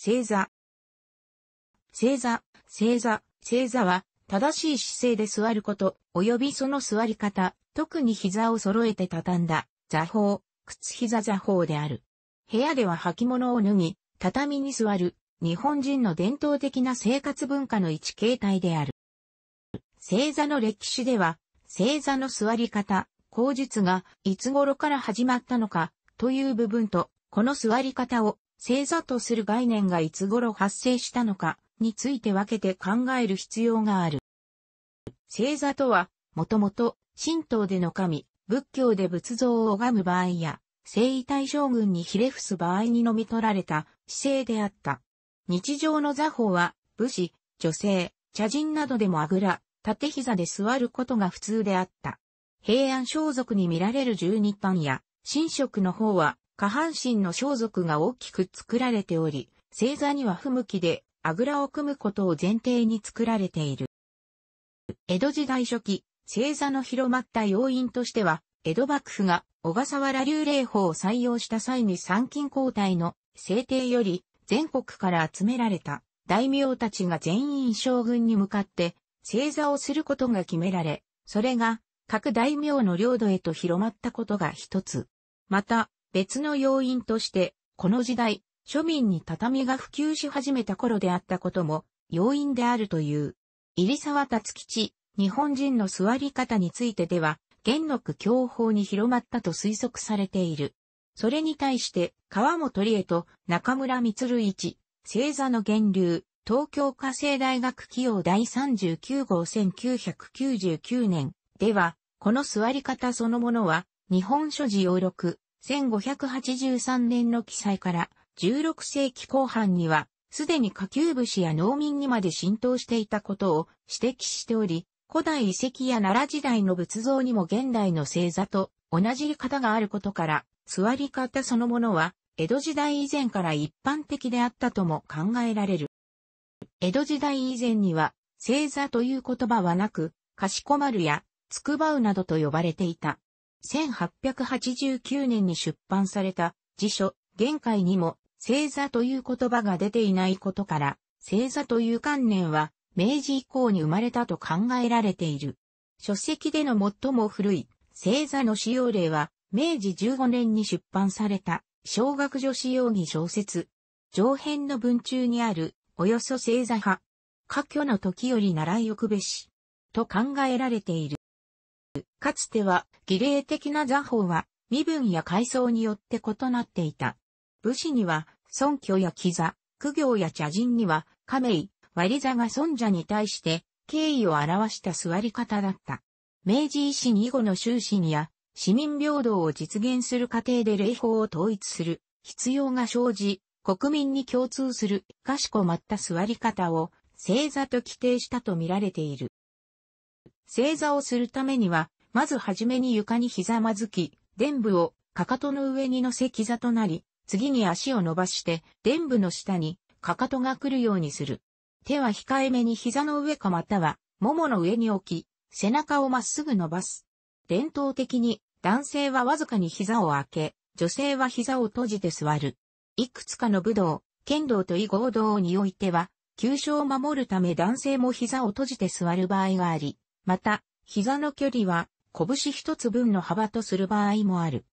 正座。正座、正座、正座は、正しい姿勢で座ること、及びその座り方、特に膝を揃えて畳んだ、座法、靴膝座法である。部屋では履物を脱ぎ、畳に座る、日本人の伝統的な生活文化の一形態である。正座の歴史では、正座の座り方、口述がいつ頃から始まったのかという部分と、この座り方を星座とする概念がいつ頃発生したのかについて分けて考える必要がある。星座とは、もともと、神道での神、仏教で仏像を拝む場合や、聖位大将軍にひれ伏す場合にのみ取られた姿勢であった。日常の座法は、武士、女性、茶人などでもあぐら、縦膝で座ることが普通であった。平安装束に見られる十二単や、神職の方は、下半身の装束が大きく作られており、星座には不向きで、あぐらを組むことを前提に作られている。江戸時代初期、星座の広まった要因としては、江戸幕府が小笠原流霊法を採用した際に参勤交代の制定より全国から集められた大名たちが全員将軍に向かって正座をすることが決められ、それが各大名の領土へと広まったことが一つ。また、別の要因として、この時代、庶民に畳が普及し始めた頃であったことも、要因であるという。入沢達吉、日本人の座り方についてでは、元禄教法に広まったと推測されている。それに対して、川本理恵と中村光一、星座の源流、東京家政大学企業第39号1999年では、この座り方そのものは、日本書事要録、1583年の記載から16世紀後半には、すでに下級武士や農民にまで浸透していたことを指摘しており、古代遺跡や奈良時代の仏像にも現代の星座と同じ型があることから、座り方そのものは、江戸時代以前から一般的であったとも考えられる。江戸時代以前には、星座という言葉はなく、かしこまるや、つくばうなどと呼ばれていた。1889年に出版された辞書、玄界にも、星座という言葉が出ていないことから、星座という観念は、明治以降に生まれたと考えられている。書籍での最も古い星座の使用例は、明治15年に出版された、小学女子用義小説。上辺の文中にある、およそ星座派。過去の時より習い置くべし。と考えられている。かつては、儀礼的な座法は、身分や階層によって異なっていた。武士には、尊虚や貴座、苦行や茶人には、亀井、割座が尊者に対して、敬意を表した座り方だった。明治維新以後の終身や、市民平等を実現する過程で礼法を統一する必要が生じ、国民に共通するかしこまった座り方を正座と規定したとみられている。正座をするためにはまずはじめに床にひざまずき、臀部をかかとの上に乗せ膝となり、次に足を伸ばして、臀部の下にかかとが来るようにする。手は控えめに膝の上かまたは、ももの上に置き、背中をまっすぐ伸ばす。伝統的に、男性はわずかに膝を開け、女性は膝を閉じて座る。いくつかの武道、剣道と異合道においては、急所を守るため男性も膝を閉じて座る場合があり、また、膝の距離は拳一つ分の幅とする場合もある。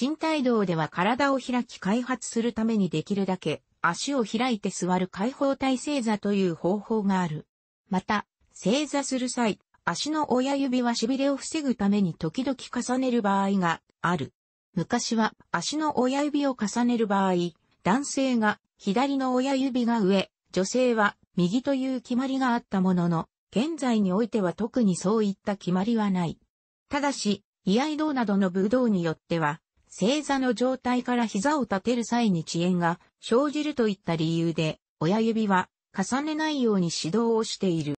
身体道では体を開き開発するためにできるだけ足を開いて座る開放体正座という方法がある。また、正座する際、足の親指は痺れを防ぐために時々重ねる場合がある。昔は足の親指を重ねる場合、男性が左の親指が上、女性は右という決まりがあったものの、現在においては特にそういった決まりはない。ただし、居合道などの武道によっては、正座の状態から膝を立てる際に遅延が生じるといった理由で、親指は重ねないように指導をしている。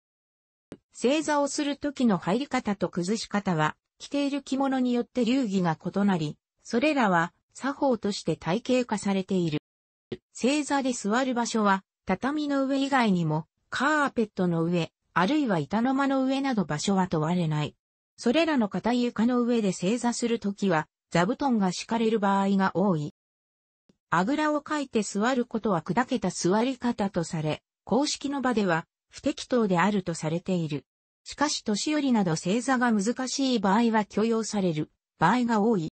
正座をする時の入り方と崩し方は、着ている着物によって流儀が異なり、それらは作法として体系化されている。正座で座る場所は、畳の上以外にも、カーペットの上、あるいは板の間の上など場所は問われない。それらの硬い床の上で正座するときは、座布団が敷かれる場合が多い。あぐらをかいて座ることは砕けた座り方とされ、公式の場では不適当であるとされている。しかし年寄りなど正座が難しい場合は許容される場合が多い。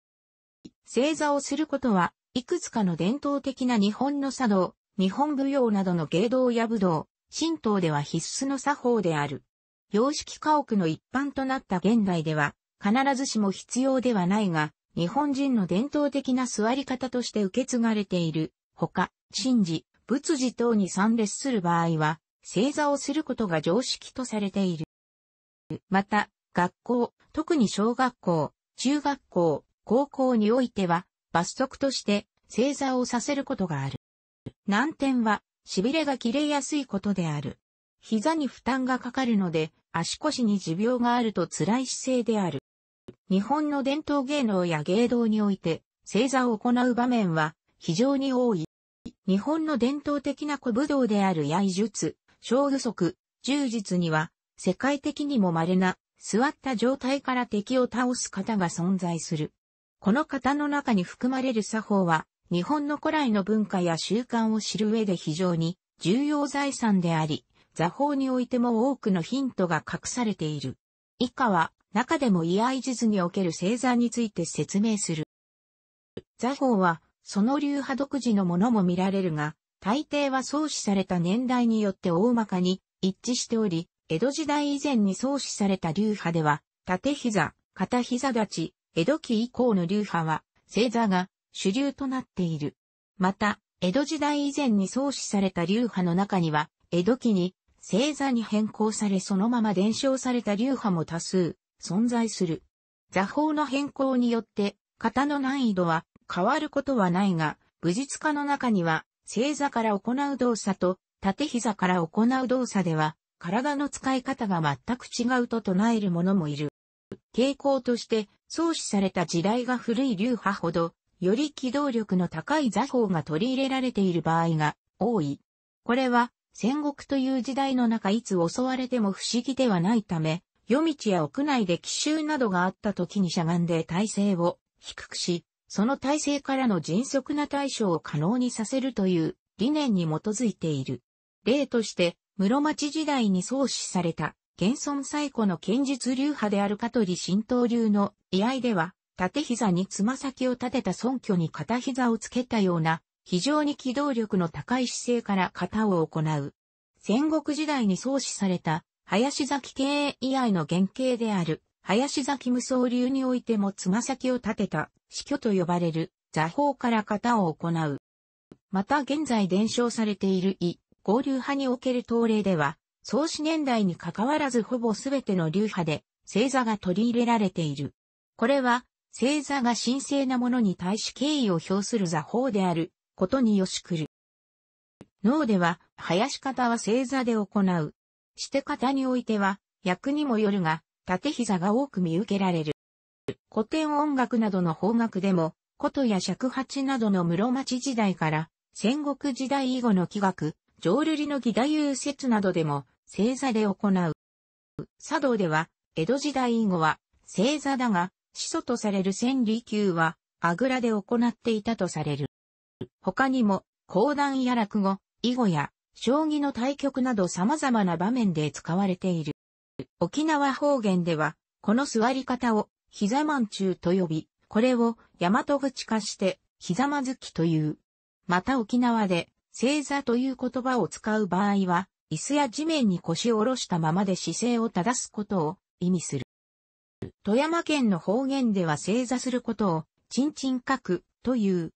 正座をすることは、いくつかの伝統的な日本の茶道、日本舞踊などの芸道や武道、神道では必須の作法である。洋式家屋の一般となった現代では、必ずしも必要ではないが、日本人の伝統的な座り方として受け継がれている、ほか、神事、仏事等に参列する場合は、正座をすることが常識とされている。また、学校、特に小学校、中学校、高校においては、罰則として正座をさせることがある。難点は、痺れが切れやすいことである。膝に負担がかかるので、足腰に持病があると辛い姿勢である。日本の伝統芸能や芸道において、正座を行う場面は非常に多い。日本の伝統的な古武道である槍術、小具足、柔術には、世界的にも稀な、座った状態から敵を倒す方が存在する。この方の中に含まれる作法は、日本の古来の文化や習慣を知る上で非常に重要財産であり、座法においても多くのヒントが隠されている。以下は、中でも居合地図における星座について説明する。座法は、その流派独自のものも見られるが、大抵は創始された年代によって大まかに一致しており、江戸時代以前に創始された流派では、縦膝、片膝立ち、江戸期以降の流派は、星座が主流となっている。また、江戸時代以前に創始された流派の中には、江戸期に星座に変更されそのまま伝承された流派も多数存在する。座法の変更によって型の難易度は変わることはないが、武術家の中には星座から行う動作と縦膝から行う動作では体の使い方が全く違うと唱える者もいる。傾向として創始された時代が古い流派ほど、より機動力の高い座法が取り入れられている場合が多い。これは戦国という時代の中いつ襲われても不思議ではないため、夜道や屋内で奇襲などがあった時にしゃがんで体勢を低くし、その体勢からの迅速な対処を可能にさせるという理念に基づいている。例として、室町時代に創始された、現存最古の剣術流派である香取神道流の居合では、縦膝につま先を立てた尊虚に片膝をつけたような非常に機動力の高い姿勢から型を行う。戦国時代に創始された、林崎経営以来の原型である、林崎無双流においてもつま先を立てた、死去と呼ばれる、座法から型を行う。また現在伝承されている異、合流派における東例では、創始年代に関わらずほぼ全ての流派で、星座が取り入れられている。これは、星座が神聖なものに対し敬意を表する座法である、ことによしくる。脳では、生やし方は正座で行う。して方においては、役にもよるが、縦膝が多く見受けられる。古典音楽などの方角でも、琴や尺八などの室町時代から、戦国時代以後の器楽、浄瑠璃の義太夫説などでも、正座で行う。茶道では、江戸時代以後は、正座だが、始祖とされる千里宮は、あぐらで行っていたとされる。他にも、講談や落語、囲碁や、将棋の対局など様々な場面で使われている。沖縄方言では、この座り方を、膝まんちゅうと呼び、これを、大和口化して、膝まずきという。また沖縄で、正座という言葉を使う場合は、椅子や地面に腰を下ろしたままで姿勢を正すことを意味する。富山県の方言では正座することを、ちんちん書くという。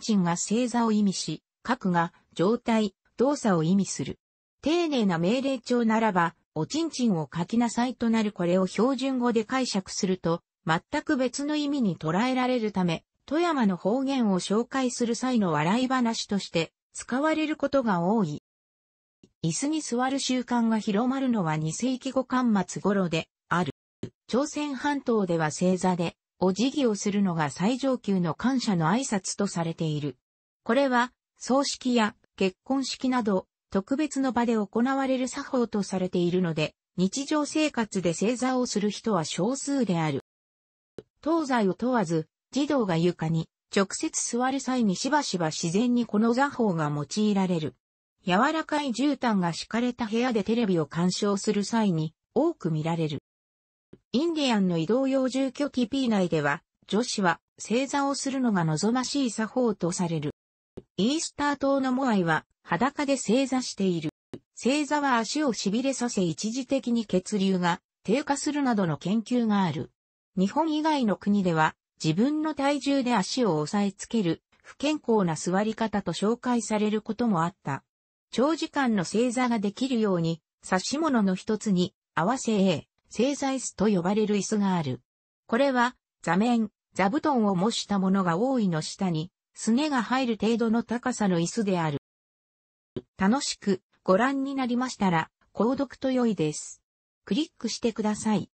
ちんが正座を意味し、核が状態、動作を意味する。丁寧な命令帳ならば、おちんちんを書きなさいとなるこれを標準語で解釈すると、全く別の意味に捉えられるため、富山の方言を紹介する際の笑い話として使われることが多い。椅子に座る習慣が広まるのは2世紀後間末頃である。朝鮮半島では正座で、お辞儀をするのが最上級の感謝の挨拶とされている。これは、葬式や結婚式など、特別の場で行われる作法とされているので、日常生活で正座をする人は少数である。東西を問わず、児童が床に直接座る際にしばしば自然にこの座法が用いられる。柔らかい絨毯が敷かれた部屋でテレビを鑑賞する際に多く見られる。インディアンの移動用住居機 P 内では、女子は正座をするのが望ましい作法とされる。イースター島のモアイは裸で正座している。正座は足を痺れさせ一時的に血流が低下するなどの研究がある。日本以外の国では自分の体重で足を押さえつける不健康な座り方と紹介されることもあった。長時間の正座ができるように、指し物の一つに合わせ A、製材室と呼ばれる椅子がある。これは、座面、座布団を模したものが多いの下に、すねが入る程度の高さの椅子である。楽しくご覧になりましたら、購読と良いです。クリックしてください。